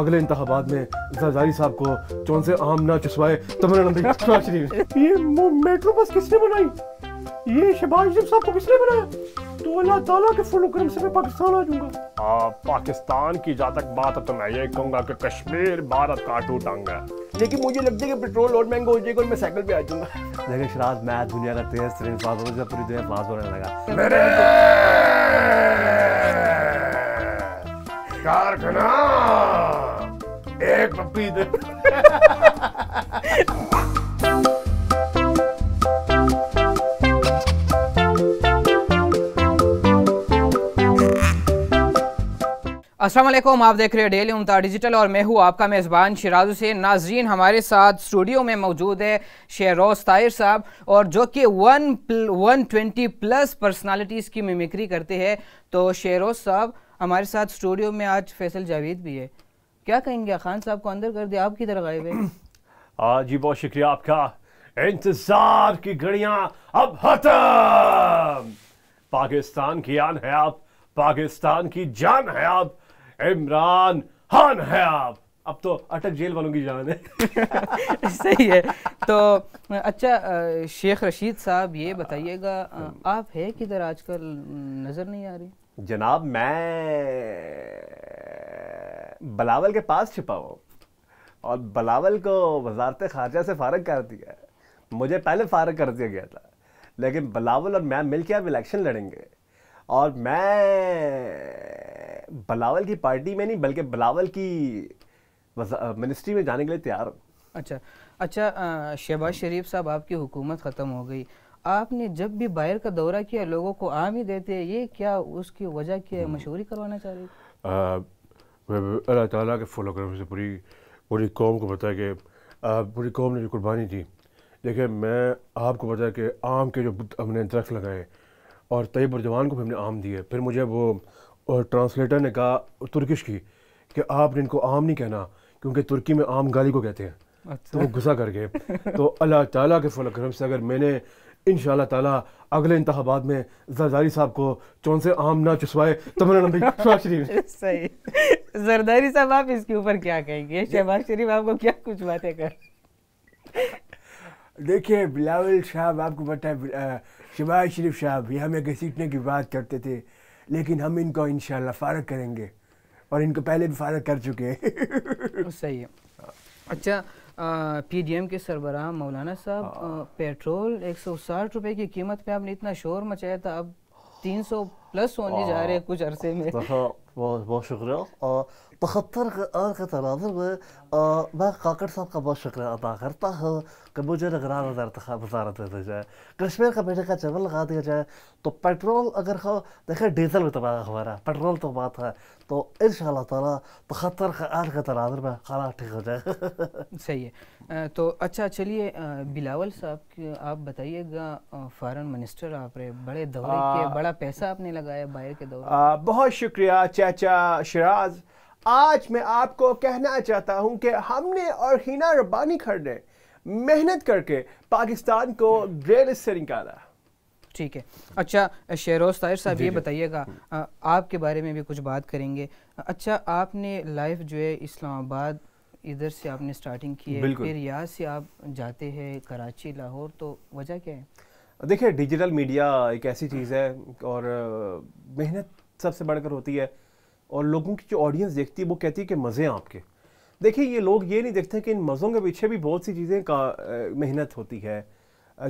अगले इंतबात में जरदारी साहब को चौन से आम ना चुसवाए तमन्ना तो ये मेट्रो बस किसने बनाई ये शहबाज साहब को किसने बनाया तो अल्लाह ताला के फुल करम से मैं पाकिस्तान आ जाऊंगा पाकिस्तान की जा तक बात तो मैं ये कहूंगा कि कश्मीर भारत का टूट है लेकिन मुझे लगता है कि पेट्रोल और महंगा हो जाएगा और मैं साइकिल पे आ जाऊंगा लेकिन शराब मैं दुनिया का तेज तरीन फास हो जाए पूरी दुनिया फास होने लगा मेरे कारखाना है असलम आप देख रहे हो डेली उमता डिजिटल और मैं हूँ आपका मेज़बान शराज हुसैन नाजरीन हमारे साथ स्टूडियो में मौजूद है शेरोज ताहिर साहब और जो कि one one twenty plus personalities की मिमिक्री करते हैं तो शेरोज साहब हमारे साथ स्टूडियो में आज फैसल जावेद भी है क्या कहेंगे खान साहब को अंदर कर दिया आप किधर गायब है जी बहुत शुक्रिया आपका इंतजार की घड़िया अब हतम पाकिस्तान की आन है आप पाकिस्तान की जान है आप इमरान खान है आप अब तो अटक जेल वालों की जान है सही है तो अच्छा शेख रशीद साहब ये बताइएगा आप है किधर आजकल नज़र नहीं आ रही जनाब मैं बलावल के पास छिपा हो और बलावल को वजारत खारजा से फारग कर दिया है मुझे पहले फारग कर दिया गया था लेकिन बलावल और मैं मिल के अब इलेक्शन लड़ेंगे और मैं बलावल की पार्टी में नहीं बल्कि बलावल की मिनिस्ट्री में जाने के लिए तैयार हूँ अच्छा अच्छा शहबाज शरीफ साहब आपकी हुकूमत ख़त्म हो गई आपने जब भी बाहर का दौरा किया लोगों को आम ही देते ये क्या उसकी वजह क्या है हम्म। मशहूरी करवाना चाह रही अल्लाह ताला के फॉलोग्राम से पूरी पूरी कौम को पता है कि पूरी कौम ने जो कुर्बानी दी देखिए मैं आपको पता है कि आम के जो हमने दरख्त लगाए और तयब और जवान को भी हमने आम दिए फिर मुझे वो और ट्रांसलेटर ने कहा तुर्किश की कि आपने इनको आम नहीं कहना क्योंकि तुर्की में आम गाली को कहते हैं अच्छा। तो वो गुस्सा कर गए तो अल्लाह ताला के फल करम से अगर मैंने इन ताला अगले इंतबात में जरदारी साहब को चौन से आम ना चुसवाए शहबाज शरीफ सही जरदारी साहब आप इसके ऊपर क्या कहेंगे शहबाज शरीफ आपको क्या कुछ बातें कर देखिए बिलावल साहब आपको पता है शहबाज शरीफ साहब ये हमें घसीटने की बात करते थे लेकिन हम इनको इन फारग करेंगे और इनको पहले भी फारग कर चुके हैं सही है अच्छा पीडीएम के सरबरा मौलाना साहब हाँ। पेट्रोल एक सौ साठ रुपए की कीमत पे आपने इतना शोर मचाया था अब तीन सौ प्लस होने जा रहे हैं हाँ। कुछ अरसे में तो हाँ, बहुत बहुत शुक्रिया पखत्तर और के तनाजर में मैं काकड़ साहब का बहुत शुक्र अदा करता हूँ कि मुझे नगरान वजारत दे दी जाए कश्मीर का बेटे का चैनल लगा दिया जाए तो पेट्रोल अगर खाओ देखें डीजल भी तबाह है पेट्रोल तो बात है तो इन शाह तहत्तर का आर का तनाजर में खाना ठीक हो जाए सही है तो अच्छा चलिए बिलावल साहब आप बताइएगा फ़ॉरन मिनिस्टर आप रहे बड़े दौरे के बड़ा पैसा आपने लगाया बाहर के दौरे बहुत शुक्रिया चाचा शराज़ आज मैं आपको कहना चाहता हूं कि हमने और हिना रब्बानी खर ने मेहनत करके पाकिस्तान को ग्रेड से निकाला ठीक है अच्छा शेरोज ताहिर साहब ये बताइएगा आपके बारे में भी कुछ बात करेंगे अच्छा आपने लाइफ जो है इस्लामाबाद इधर से आपने स्टार्टिंग की है फिर यहाँ से आप जाते हैं कराची लाहौर तो वजह क्या है देखिए डिजिटल मीडिया एक ऐसी चीज़ है और मेहनत सबसे बढ़कर होती है और लोगों की जो ऑडियंस देखती है वो कहती है कि मज़े हैं आपके देखिए ये लोग ये नहीं देखते कि इन मज़ों के पीछे भी बहुत सी चीज़ें का मेहनत होती है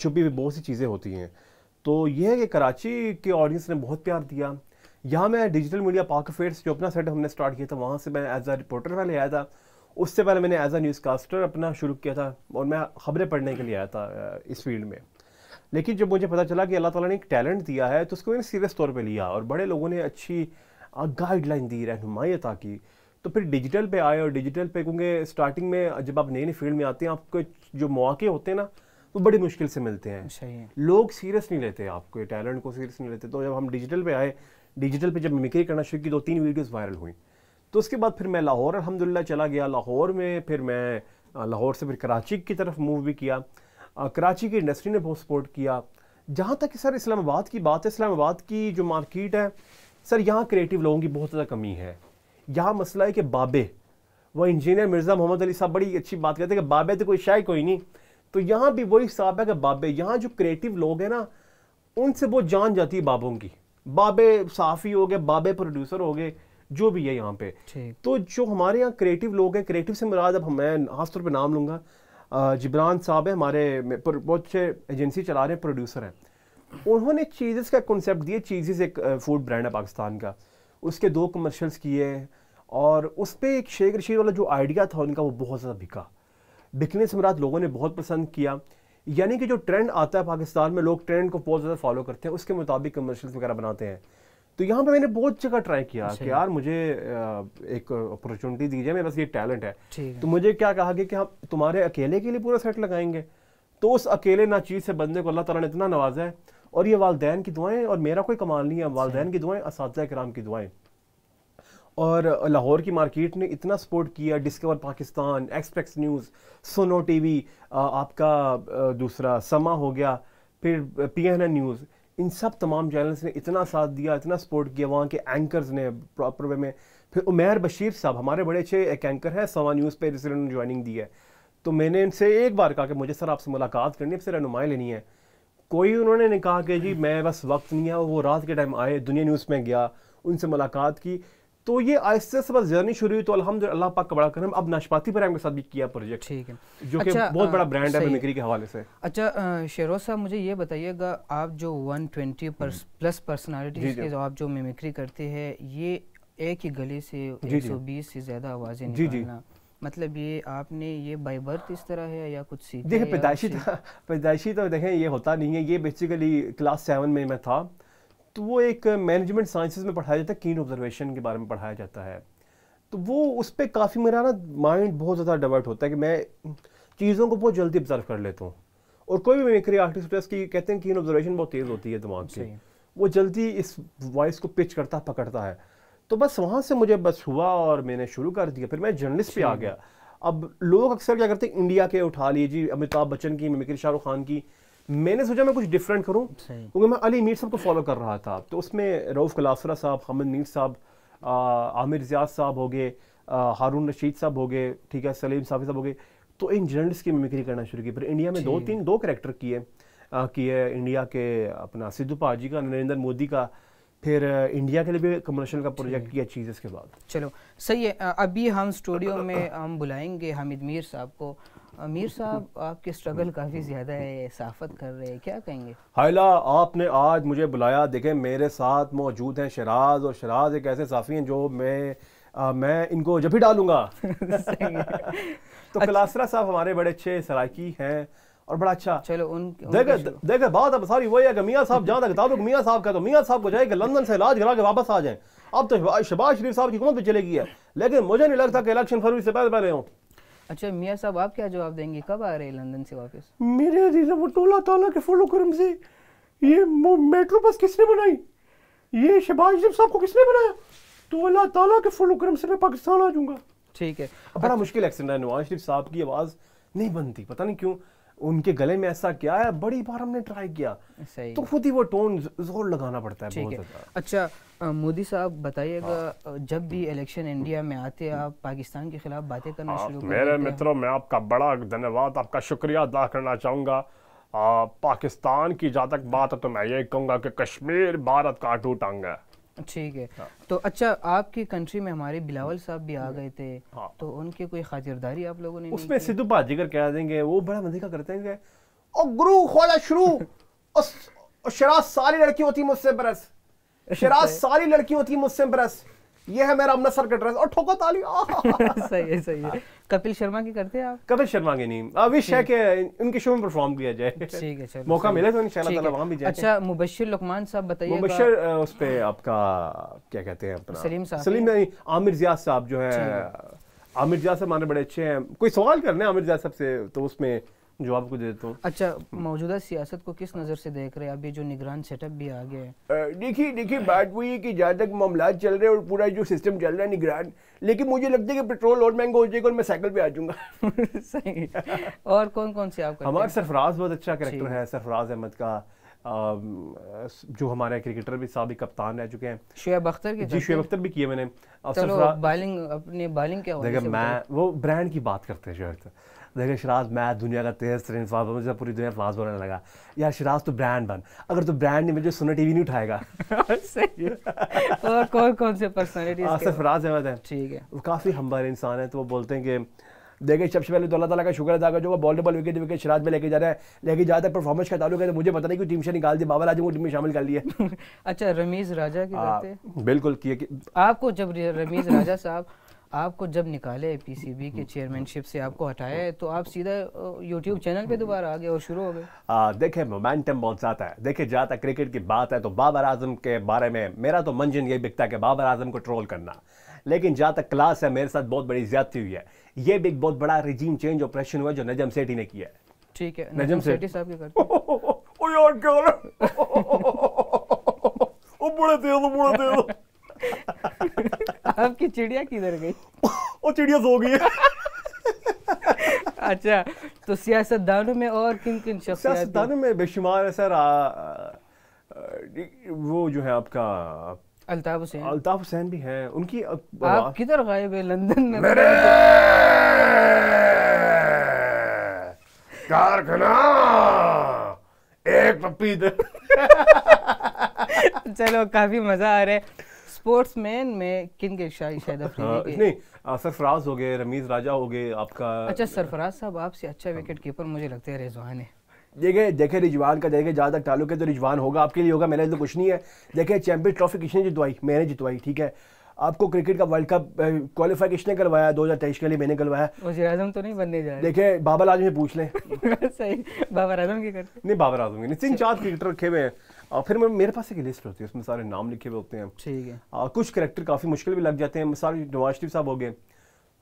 छुपी हुई बहुत सी चीज़ें होती हैं तो यह है कि कराची के ऑडियंस ने बहुत प्यार दिया यहाँ मैं डिजिटल मीडिया पाक अफेयर्स जो अपना सेट हमने स्टार्ट किया था वहाँ से मैं एज आ रिपोर्टर पहले आया था उससे पहले मैंने एज आ न्यूज़ कास्टर अपना शुरू किया था और मैं खबरें पढ़ने के लिए आया था इस फील्ड में लेकिन जब मुझे पता चला कि अल्लाह ताला ने एक टैलेंट दिया है तो उसको मैंने सीरियस तौर पे लिया और बड़े लोगों ने अच्छी गाइडलाइन दी रहनुमाई अता की तो फिर डिजिटल पे आए और डिजिटल पे क्योंकि स्टार्टिंग में जब आप नए नए फील्ड में आते हैं आपको जो मौके होते हैं ना वो बड़ी मुश्किल से मिलते हैं लोग सीरियस नहीं लेते आपको टैलेंट को सीरियस नहीं लेते तो जब हम डिजिटल पे आए डिजिटल पे जब मिमिक्री करना शुरू की दो तीन वीडियोज़ वायरल हुई तो उसके बाद फिर मैं लाहौर अलहमदिल्ला चला गया लाहौर में फिर मैं लाहौर से फिर कराची की तरफ मूव भी किया कराची की इंडस्ट्री ने बहुत सपोर्ट किया जहाँ तक कि सर इस्लामाबाद की बात है इस्लामाबाद की जो मार्केट है सर यहाँ क्रिएटिव लोगों की बहुत ज़्यादा कमी है यहाँ मसला है कि बाबे वो इंजीनियर मिर्ज़ा मोहम्मद अली साहब बड़ी अच्छी बात कहते हैं कि बाबे तो कोई शायद कोई नहीं तो यहाँ भी वही साहब है कि बाबे यहाँ जो क्रिएटिव लोग हैं ना उनसे वो जान जाती है बाबों की बाबे साफ़ी हो गए बाबे प्रोड्यूसर हो गए जो भी है यहाँ पे तो जो हमारे यहाँ क्रिएटिव लोग हैं क्रिएटिव से मुराद अब मैं खास तौर पर नाम लूँगा जिब्रान साहब है हमारे बहुत अच्छे एजेंसी चला रहे हैं प्रोड्यूसर हैं उन्होंने चीज़ का कॉन्सेप्ट दिया चीज़ एक फूड ब्रांड है पाकिस्तान का उसके दो कमर्शल्स किए और उस पर एक शेख रशीद वाला जो आइडिया था उनका वो बहुत ज़्यादा बिका बिकने से मराद लोगों ने बहुत पसंद किया यानी कि जो ट्रेंड आता है पाकिस्तान में लोग ट्रेंड को बहुत ज़्यादा फॉलो करते हैं उसके मुताबिक कमर्शल्स वगैरह बनाते हैं तो यहाँ पे मैंने बहुत जगह ट्राई किया अच्छा। कि यार मुझे एक अपॉर्चुनिटी दीजिए मेरे पास ये टैलेंट है तो मुझे क्या कहा गया कि हम तुम्हारे अकेले के लिए पूरा सेट लगाएंगे तो उस अकेले ना चीज से बंदे को अल्लाह तला ने इतना नवाजा है और ये वालदेन की दुआएं और मेरा कोई कमाल नहीं है अच्छा। वालदेन की दुआएं इस कराम की दुआएं और लाहौर की मार्केट ने इतना सपोर्ट किया डिस्कवर पाकिस्तान एक्सप्रेस न्यूज़ सोनो टीवी आपका दूसरा समा हो गया फिर पी एन एन न्यूज़ इन सब तमाम चैनल्स ने इतना साथ दिया इतना सपोर्ट किया वहाँ के एंकर्स ने प्रॉपर वे में फिर उमेर बशीर साहब हमारे बड़े अच्छे एक एंकर हैं समा न्यूज़ पर जिसने ज्वाइनिंग दी है तो मैंने इनसे एक बार कहा कि मुझे सर आपसे मुलाकात करनी है फिर रहनुमाई लेनी है कोई उन्होंने नहीं कहा कि जी मैं बस वक्त नहीं है वो रात के टाइम आए दुनिया न्यूज़ में गया उनसे मुलाकात की तो ये आहिस्ते से बस जर्नी शुरू हुई तो अलहमद अल्लाह पाक का बड़ा करम अब नाशपाती ब्रांड के साथ भी किया प्रोजेक्ट ठीक है जो अच्छा, कि बहुत बड़ा ब्रांड है मिमिक्री के हवाले से अच्छा शेरो साहब मुझे ये बताइएगा आप जो 120 पर्स, प्लस पर्सनैलिटी के जो आप जो मिमिक्री करते हैं ये एक ही गले से 120 से ज़्यादा आवाज़ें निकालना मतलब ये आपने ये बाई बर्थ इस तरह है या कुछ सीखा देखिए पैदाइशी तो- पैदाइशी तो देखें ये होता नहीं है ये बेसिकली क्लास सेवन में मैं था तो वो एक मैनेजमेंट साइंसेज में पढ़ाया जाता है कीन ऑब्जर्वेशन के बारे में पढ़ाया जाता है तो वो उस पर काफ़ी मेरा ना माइंड बहुत ज़्यादा डाइवर्ट होता है कि मैं चीज़ों को बहुत जल्दी ऑब्जर्व कर लेता हूँ और कोई भी मेकरी आर्टिस्ट की कहते हैं कीन ऑब्जर्वेशन बहुत तेज़ होती है दिमाग से वो जल्दी इस वॉइस को पिच करता पकड़ता है तो बस वहाँ से मुझे बस हुआ और मैंने शुरू कर दिया फिर मैं जर्नलिस्ट पे आ अच्छा। गया अब लोग अक्सर क्या करते हैं इंडिया के उठा लिए जी अमिताभ बच्चन की मिमिक्री शाहरुख खान की मैंने सोचा मैं कुछ डिफरेंट करूँ क्योंकि मैं अली मीर साहब को फॉलो कर रहा था तो उसमें रऊफ़ कलासरा साहब हमद मीर साहब आमिर रियाज साहब हो गए हारून रशीद साहब हो गए ठीक है सलीम साफी साहब हो गए तो इन जर्नलिस्ट की मिमिक्री करना शुरू की फिर इंडिया में दो तीन दो करेक्टर किए किए इंडिया के अपना सिद्धू पाजी का नरेंद्र मोदी का फिर इंडिया के लिए भी कमर्शियल का प्रोजेक्ट किया चीज़ इसके बाद चलो सही है अभी हम स्टूडियो में हम बुलाएंगे हामिद मीर साहब को मीर साहब आपके स्ट्रगल काफ़ी ज़्यादा है साफत कर रहे हैं क्या कहेंगे हायला आपने आज मुझे बुलाया देखें मेरे साथ मौजूद हैं शराज और शराज एक ऐसे साफ़ी हैं जो मैं आ, मैं इनको जब भी डालूंगा तो अच्छा। कलासरा साहब हमारे बड़े अच्छे सराकी हैं और बड़ा अच्छा चलो उन, देखे देखे बात अब सारी वही है कि मियाँ साहब जहाँ तक ताल्लुक मियाँ साहब का तो मियाँ साहब को जाएगा लंदन से इलाज करा के वापस आ जाए अब तो शबाज शरीफ साहब की हुकूमत भी चलेगी है लेकिन मुझे नहीं लगता कि इलेक्शन फरवरी से पहले पहले हो अच्छा मियाँ साहब आप क्या जवाब देंगे कब आ रहे हैं लंदन से वापस मेरे टोला ताला के फलो करम से ये मेट्रो बस किसने बनाई ये शबाज शरीफ साहब को किसने बनाया तो अल्लाह ताला के फलो करम से मैं पाकिस्तान आ जाऊंगा ठीक है बड़ा मुश्किल एक्सीडेंट है नवाज शरीफ साहब की आवाज़ नहीं बनती पता नहीं क्यों उनके गले में ऐसा क्या है बड़ी बार हमने ट्राई किया सही तो खुद ही वो टोन जोर लगाना पड़ता है बहुत है। अच्छा मोदी साहब बताइएगा हाँ। जब भी इलेक्शन इंडिया में आते हैं आप पाकिस्तान के खिलाफ बातें करना हाँ, शुरू मेरे मित्रों मैं आपका बड़ा धन्यवाद आपका शुक्रिया अदा करना चाहूँगा पाकिस्तान की जहाँ तक बात है तो मैं ये कहूँगा कि कश्मीर भारत का टूटांग है ठीक है हाँ। तो अच्छा आपकी कंट्री में हमारे बिलावल साहब भी आ हाँ। गए थे हाँ। तो उनकी कोई खातिरदारी आप लोगों ने उसमें सिद्धू भाजी कर कह देंगे वो बड़ा मजे का करते हैं और गुरु खोला शुरू और शराब सारी लड़की होती मुझसे बरस शराब सारी लड़की होती मुझसे बरस ये है मेरा अमृतसर का ड्रेस और ठोको ताली सही है सही है कपिल शर्मा की करते हैं आप कपिल शर्मा की नहीं अविश है कि उनके शो में परफॉर्म किया जाए ठीक है चलो मौका मिले तो इंशाल्लाह ताला वहां भी जाए अच्छा मुबशिर लुकमान साहब बताइए मुबशिर उस पे आपका क्या कहते हैं अपना सलीम साहब सलीम नहीं आमिर जियाद साहब जो है आमिर जियाद साहब माने बड़े अच्छे हैं कोई सवाल करना है आमिर जियाद साहब से तो उसमें जो आपको देता हूँ अच्छा हम्म। मौजूदा सियासत को किस नज़र से देख रहे हैं अभी जो निगरान सेटअप भी आ गया है देखिए देखिए बात वही है कि जहाँ तक मामला चल रहे हैं और पूरा जो सिस्टम चल रहा है निगरान लेकिन मुझे लगता है कि पेट्रोल और महंगा हो जाएगा और मैं साइकिल पे आ जाऊँगा सही और कौन कौन से आप हमारे सरफराज बहुत अच्छा करेक्टर है सरफराज अहमद का जो हमारे क्रिकेटर भी सबक कप्तान रह चुके हैं शुएब अख्तर के जी शुएब अख्तर भी किए मैंने बॉलिंग अपने बॉलिंग क्या देखिए मैं वो ब्रांड की बात करते हैं शुएब देखिए शराज मैं दुनिया का तेज तरीन फास्ट मुझे पूरी दुनिया फ्लास बोलने लगा यार शराज तो ब्रांड बन अगर तो ब्रांड नहीं मुझे सुनो टीवी नहीं उठाएगा और कौन कौन से पर्सनालिटी सरफराज अहमद है ठीक है वो काफ़ी हम्बर इंसान है तो वो बोलते हैं कि देखिए सबसे पहले तो अल्लाह ताला का शुक्र अदा कर जो ball ball wicket wicket Sharjah में लेके जा रहा है लेकिन जहाँ तक परफॉर्मेंस का तालुक है तो मुझे पता नहीं कि टीम से निकाल दी बाबा राजू को टीम में शामिल कर लिया अच्छा रमीज राजा की हाँ, बिल्कुल किए आपको जब रमीज राजा साहब आपको जब निकाले पीसीबी के चेयरमैनशिप से आपको हटाया है तो आप सीधा यूट्यूब चैनल पे दोबारा आ गए और शुरू हो गए देखिए मोमेंटम बहुत ज़्यादा है देखिए जहाँ क्रिकेट की बात है तो बाबर आजम के बारे में मेरा तो मंजन ये बिकता है कि बाबर आजम को ट्रोल करना लेकिन जहाँ तक क्लास है मेरे साथ बहुत बड़ी ज्यादती हुई है ये भी एक बहुत बड़ा रिजीम चेंज ऑपरेशन हुआ जो नजम सेठी ने किया है ठीक है नजम सेठी साहब के आपकी चिड़िया किधर गई वो चिड़िया सो गई अच्छा तो सियासतदानों में और किन किन सियासतदानों में बेशुमार है सर आ, आ, वो जो है आपका अल्ताफ हुसैन अल्ताफ हुसैन भी हैं उनकी आप किधर गायब है लंदन में मेरे कारखाना एक पप्पी चलो काफी मजा आ रहा है स्पोर्ट्समैन में किन के शाही शायद हाँ, नहीं सरफराज हो गए रमीज राजा हो गए आपका अच्छा सरफराज साहब आपसे अच्छा हाँ। विकेट कीपर मुझे लगता है रिजवान है देखे देखे रिजवान का देखे जहाँ तक ताल्लुक है तो रिजवान होगा आपके लिए होगा मेरे लिए तो कुछ नहीं है देखे चैंपियन ट्रॉफी किसने जितवाई मैंने जितवाई ठीक है आपको क्रिकेट का वर्ल्ड कप क्वालिफाई किसने करवाया दो हज़ार तेईस के लिए मैंने करवाया वजी आजम तो नहीं बनने जाए देखे बाबर आजम से पूछ लें सही बाबर आजम के करते नहीं बाबर आजम के नहीं तीन चार क्रिकेटर रखे हुए हैं और फिर मेरे पास एक लिस्ट होती है उसमें सारे नाम लिखे हुए होते हैं ठीक है कुछ करेक्टर काफ़ी मुश्किल भी लग जाते हैं मिसाल नवाज शरीफ साहब हो गए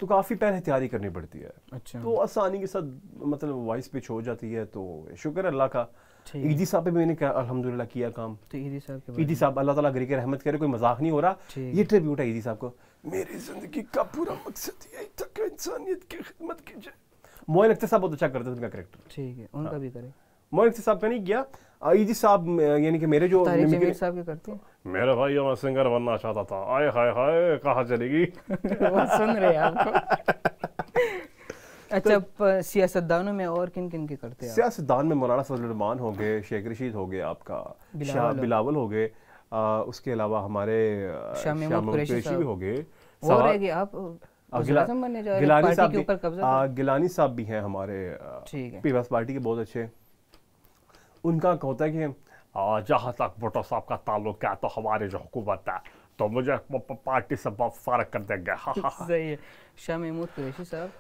तो काफ़ी पहले तैयारी करनी पड़ती है अच्छा तो आसानी के साथ मतलब वॉइस पिच हो जाती है तो शुक्र अल्लाह का ईदी e साहब पे मैंने अलहमदुल्ला किया काम तो ईदी e साहब ईदी e साहब अल्लाह ताला गरी के रहमत करे कोई मजाक नहीं हो रहा ये ट्रिब्यूट है ईदी साहब को मेरी जिंदगी का पूरा मकसद यही था कि इंसानियत की खिदमत की जाए मोहन अख्तर साहब बहुत अच्छा करते थे उनका करेक्टर ठीक है उनका भी करें मोइनसी साहब का तो नहीं किया आईजी साहब यानी कि मेरे जो मेरे साहब के करते हैं मेरे भाई मैं सिंगर बनना चाहता था आए हाय हाय कहाँ चलेगी सुन रहे हैं आपको तो- अच्छा तो, सियासतदानों में और किन किन के करते हैं सियासतदान में मौलाना फजल रहमान हो गए शेख रशीद हो गए आपका शाह बिलावल हो गए उसके अलावा हमारे श्याम भी हो गए आप गिलानी साहब भी हैं हमारे पीपल्स पार्टी के बहुत अच्छे उनका कहता है कि हाँ, जहाँ तक भुट्टो साहब का ताल्लुक है तो हमारी जो हुकूमत है तो मुझे पार्टी से बहुत फ़र्क कर देंगे हाँ हाँ सही है शाह महमूद कुरैशी साहब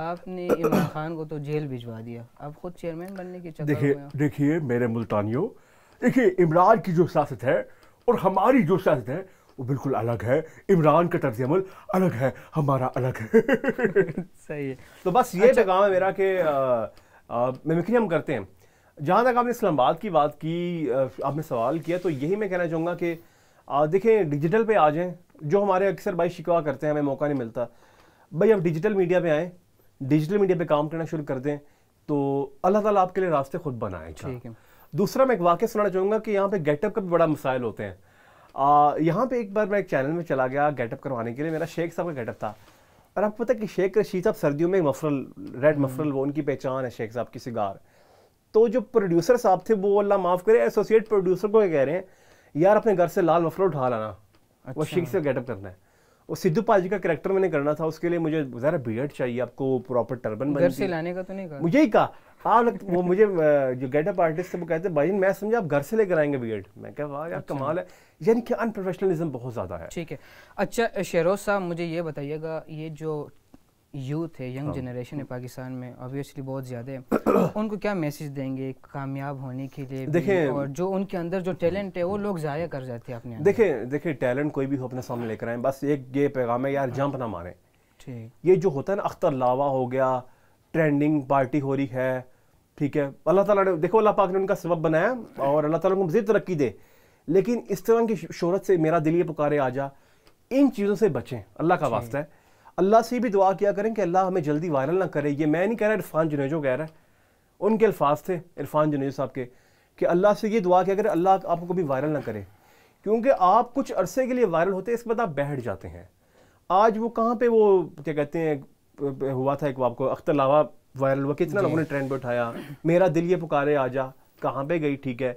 आपने इमरान खान को तो जेल भिजवा दिया आप खुद चेयरमैन बनने की देखिए देखिए मेरे मुल्तानियों देखिए इमरान की जो सियासत है और हमारी जो सियासत है वो बिल्कुल अलग है इमरान का तर्ज अमल अलग है हमारा अलग है सही है तो बस ये अच्छा, पैगाम है मेरा कि मिमिक्री हम करते हैं जहाँ तक आपने इस्लामाबाद की बात की आपने सवाल किया तो यही मैं कहना चाहूँगा कि देखें डिजिटल पे आ जाएँ जो हमारे अक्सर भाई शिकवा करते हैं हमें मौका नहीं मिलता भाई आप डिजिटल मीडिया पे आएँ डिजिटल मीडिया पे काम करना शुरू कर दें तो अल्लाह ताला आपके लिए रास्ते खुद बनाए ठीक है दूसरा मैं एक वाक्य सुनाना चाहूँगा कि यहाँ पर गेटअप का भी बड़ा मसाइल होते हैं यहाँ पर एक बार मैं एक चैनल में चला गया गेटअप करवाने के लिए मेरा शेख साहब का गेटअप था और आपको पता है कि शेख रशीद साहब सर्दियों में मफरल रेड मफरल वो उनकी पहचान है शेख साहब की सिगार तो जो प्रोड्यूसर साहब थे वो अल्लाह माफ़ करे एसोसिएट प्रोड्यूसर को कह रहे हैं यार अपने घर से लाल मफलर उठा लाना अच्छा। वो शीख से गेटअप करना है वो सिद्धू पाजी का करेक्टर मैंने करना था उसके लिए मुझे ज़रा बियड चाहिए आपको प्रॉपर टर्बन घर से लाने का तो नहीं कहा मुझे ही कहा आप हाँ, मतलब वो मुझे जो गेटअप आर्टिस्ट थे वो कहते भाई मैं समझा आप घर से लेकर आएंगे बीएड मैं क्या वाह यार अच्छा। कमाल है यानी कि अनप्रोफेशनलिज्म बहुत ज़्यादा है ठीक है अच्छा शेरोज साहब मुझे ये बताइएगा ये जो यूथ है यंग जनरेशन हाँ। है हाँ। पाकिस्तान में ऑब्वियसली बहुत ज़्यादा है तो उनको क्या मैसेज देंगे कामयाब होने के लिए देखें और जो उनके अंदर जो टैलेंट है वो हाँ। लोग ज़ाया कर जाते हैं अपने देखें देखे टैलेंट कोई भी हो अपने सामने लेकर आए बस एक ये पैगाम है यार जंप ना मारें ये जो होता है ना अख्तर लावा हो गया ट्रेंडिंग पार्टी हो रही है ठीक है अल्लाह ताला ने देखो अल्लाह पाक ने उनका सबब बनाया और अल्लाह ताला को मजीद तरक्की दे लेकिन इस तरह की शोहरत से मेरा दिल ये पुकारे आ जा इन चीज़ों से बचें अल्लाह का वास्ता है अल्लाह से भी दुआ किया करें कि अल्लाह हमें जल्दी वायरल ना करे ये मैं नहीं कह रहा इरफान जुनेजो कह रहा है उनके अल्फाज थे इरफान जुनेजो साहब के कि अल्लाह से ये दुआ किया करें अल्लाह आपको कभी वायरल ना करे क्योंकि आप कुछ अरसे के लिए वायरल होते हैं इसके बाद आप बैठ जाते हैं आज वो कहाँ पर वो क्या कहते हैं हुआ था एक आपको अख्तर लावा वायरल हुआ कितना लोगों ने ट्रेंड पर उठाया मेरा दिल ये पुकारे आ जा कहाँ पर गई ठीक है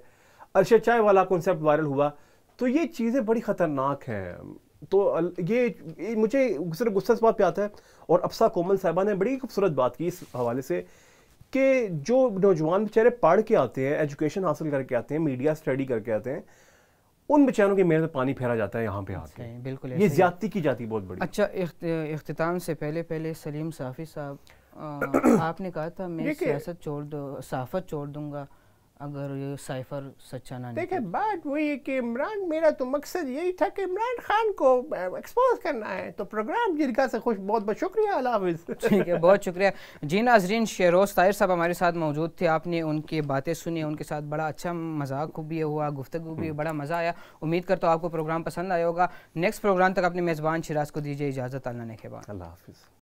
अरशद चाय वाला कॉन्सेप्ट वायरल हुआ तो ये चीज़ें बड़ी ख़तरनाक हैं तो ये, मुझे सिर्फ गुस्सा इस बात पे आता है और अफसा कोमल साहबा ने बड़ी खूबसूरत बात की इस हवाले से कि जो नौजवान बेचारे पढ़ के आते हैं एजुकेशन हासिल करके आते हैं मीडिया स्टडी करके आते हैं उन बेचारों के मेहनत में पानी फेरा जाता है यहाँ पे आके बिल्कुल ये ज्यादती की जाती बहुत बड़ी अच्छा अख्ताम से पहले पहले सलीम साफ़ी साहब आपने कहा था मैं सियासत छोड़ दो साफत छोड़ दूंगा अगर ये साइफर सच्चा ना देखे बात वही है कि इमरान मेरा तो मकसद यही था कि इमरान खान को एक्सपोज करना है तो प्रोग्राम जिनका से खुश बहुत बहुत शुक्रिया हाफिज ठीक है बहुत शुक्रिया जी नाजरीन शेरोज ताहिर साहब हमारे साथ मौजूद थे आपने उनकी बातें सुनी उनके साथ बड़ा अच्छा मजाक भी हुआ गुफ्तु भी हम्म। बड़ा मज़ा आया उम्मीद कर तो आपको प्रोग्राम पसंद आया होगा नेक्स्ट प्रोग्राम तक अपने मेज़बान शराज को दीजिए इजाज़त अल्लाह ने के बाद अल्लाह हाफिज़